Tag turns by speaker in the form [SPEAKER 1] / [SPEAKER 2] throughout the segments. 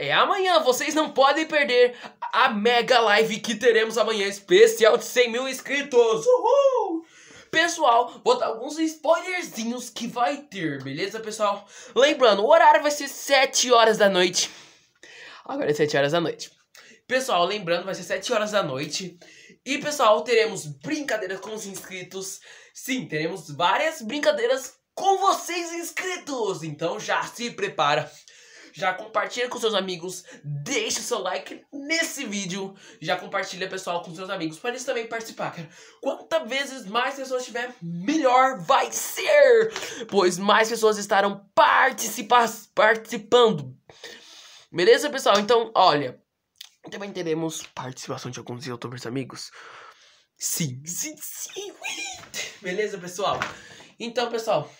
[SPEAKER 1] é amanhã. Vocês não podem perder a mega live que teremos amanhã, especial de 100 mil inscritos. Uhul! Pessoal, vou dar alguns spoilerzinhos que vai ter, beleza, pessoal? Lembrando, o horário vai ser 7 horas da noite. Agora é 7 horas da noite. Pessoal, lembrando, vai ser 7 horas da noite. E, pessoal, teremos brincadeiras com os inscritos. Sim, teremos várias brincadeiras com vocês inscritos. Então já se prepara já compartilha com seus amigos, deixa o seu like nesse vídeo, já compartilha pessoal com seus amigos para eles também participar. Cara. Quantas vezes mais pessoas tiver, melhor vai ser, pois mais pessoas estarão participa participando. Beleza, pessoal? Então, olha, também teremos participação de alguns youtubers amigos. Sim, sim, sim. Beleza, pessoal? Então, pessoal,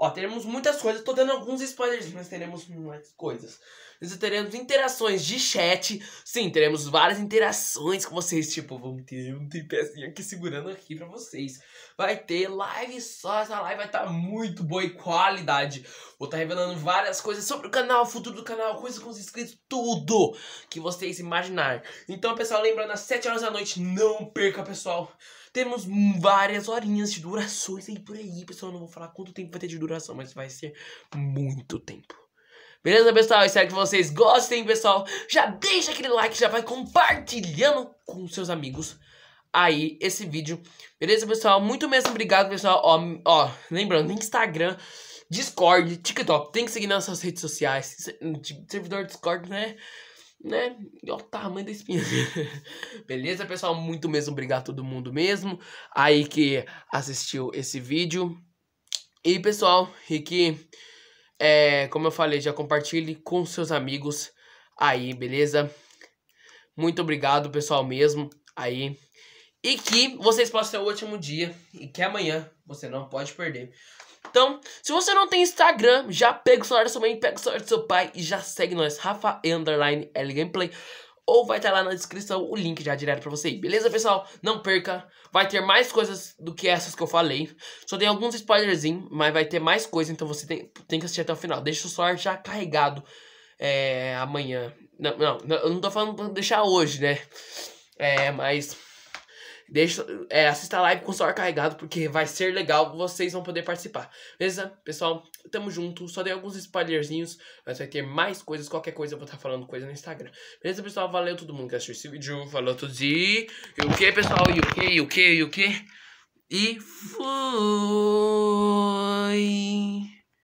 [SPEAKER 1] Ó, teremos muitas coisas, tô dando alguns spoilers, mas teremos muitas coisas. Nós teremos interações de chat, sim, teremos várias interações com vocês, tipo, vamos ter um pecinha aqui segurando aqui pra vocês. Vai ter live só, essa live vai estar tá muito boa e qualidade. Vou estar tá revelando várias coisas sobre o canal, o futuro do canal, coisas com os inscritos, tudo que vocês imaginarem. Então, pessoal, lembrando, às 7 horas da noite, não perca, pessoal. Temos várias horinhas de durações aí por aí, pessoal. Não vou falar quanto tempo vai ter de duração, mas vai ser muito tempo. Beleza, pessoal? Espero que vocês gostem, pessoal. Já deixa aquele like, já vai compartilhando com seus amigos aí esse vídeo. Beleza, pessoal? Muito mesmo obrigado, pessoal. Ó, ó lembrando, Instagram Discord, TikTok. Tem que seguir nas suas redes sociais. Hum, servidor Discord, né? Né? E olha o tá tamanho da espinha. Beleza, pessoal? Muito mesmo. Obrigado a todo mundo mesmo. Aí que assistiu esse vídeo. E, pessoal, e que, é, como eu falei, já compartilhe com seus amigos aí, beleza? Muito obrigado, pessoal, mesmo. Aí. E que vocês possam ter o último dia. E que amanhã você não pode perder. Então, se você não tem Instagram, já pega o celular da sua mãe, pega o celular do seu pai e já segue nós, Rafa Underline L Gameplay. Ou vai estar tá lá na descrição o link já direto pra você. Beleza, pessoal? Não perca. Vai ter mais coisas do que essas que eu falei. Só tem alguns spoilerzinhos, mas vai ter mais coisas. Então você tem, tem que assistir até o final. Deixa o celular já carregado é, amanhã. Não, não, eu não tô falando pra deixar hoje, né? É, mas Deixa, é, assista a live com o celular carregado, porque vai ser legal, vocês vão poder participar. Beleza? Pessoal, tamo junto. Só dei alguns spoilerzinhos, mas vai ter mais coisas. Qualquer coisa eu vou estar tá falando coisa no Instagram. Beleza, pessoal? Valeu todo mundo que assistiu esse vídeo. Falou todos e... E o que, pessoal? E o que? E o que? E o que? E fui!